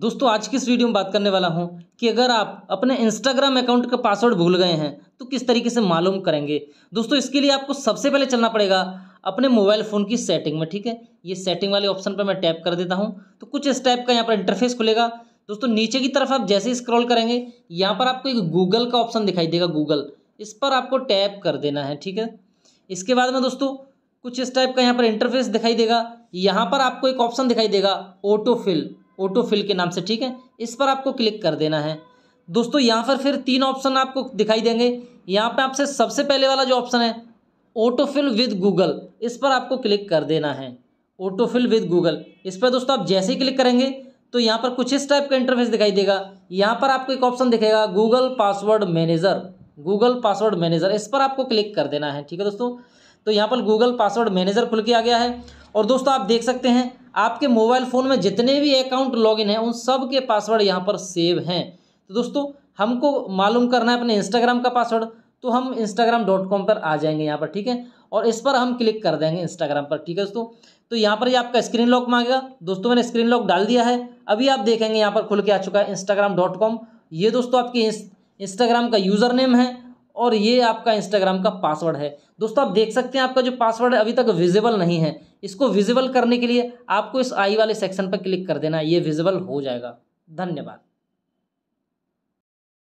दोस्तों आज की इस वीडियो में बात करने वाला हूं कि अगर आप अपने इंस्टाग्राम अकाउंट का पासवर्ड भूल गए हैं तो किस तरीके से मालूम करेंगे दोस्तों इसके लिए आपको सबसे पहले चलना पड़ेगा अपने मोबाइल फ़ोन की सेटिंग में ठीक है ये सेटिंग वाले ऑप्शन पर मैं टैप कर देता हूँ तो कुछ इस टाइप का यहाँ पर इंटरफेस खुलेगा दोस्तों नीचे की तरफ आप जैसे स्क्रॉल करेंगे यहाँ पर आपको एक गूगल का ऑप्शन दिखाई देगा गूगल इस पर आपको टैप कर देना है ठीक है इसके बाद में दोस्तों कुछ इस टाइप का यहाँ पर इंटरफेस दिखाई देगा यहाँ पर आपको एक ऑप्शन दिखाई देगा ऑटो फिल ऑटो फिल के नाम से ठीक है इस पर आपको क्लिक कर देना है दोस्तों यहाँ पर फिर तीन ऑप्शन आपको दिखाई देंगे यहाँ पर आपसे सबसे पहले वाला जो ऑप्शन है ऑटो फिल विद गूगल इस पर आपको क्लिक कर देना है ऑटो फिल विद गूगल इस पर दोस्तों आप जैसे ही क्लिक करेंगे तो यहाँ पर कुछ इस टाइप का इंटरफेस दिखाई देगा यहाँ पर आपको एक ऑप्शन दिखेगा Google password manager Google password manager इस पर आपको क्लिक कर देना है ठीक है दोस्तों तो यहाँ पर गूगल पासवर्ड मैनेजर खुल के आ गया है और दोस्तों आप देख सकते हैं आपके मोबाइल फ़ोन में जितने भी अकाउंट लॉगिन हैं उन सब के पासवर्ड यहाँ पर सेव हैं तो दोस्तों हमको मालूम करना है अपने इंस्टाग्राम का पासवर्ड तो हम इंस्टाग्राम डॉट कॉम पर आ जाएंगे यहाँ पर ठीक है और इस पर हम क्लिक कर देंगे इंस्टाग्राम पर ठीक है दोस्तों तो यहाँ पर ये यह आपका स्क्रीन लॉक मांगेगा दोस्तों मैंने स्क्रीन लॉक डाल दिया है अभी आप देखेंगे यहाँ पर खुल के आ चुका है इंस्टाग्राम डॉट कॉम ये दोस्तों आपकी इंस्टाग्राम का यूज़र नेम है और ये आपका इंस्टाग्राम का पासवर्ड है दोस्तों आप देख सकते हैं आपका जो पासवर्ड अभी तक विजिबल नहीं है इसको विजिबल करने के लिए आपको इस आई वाले सेक्शन पर क्लिक कर देना ये विजिबल हो जाएगा धन्यवाद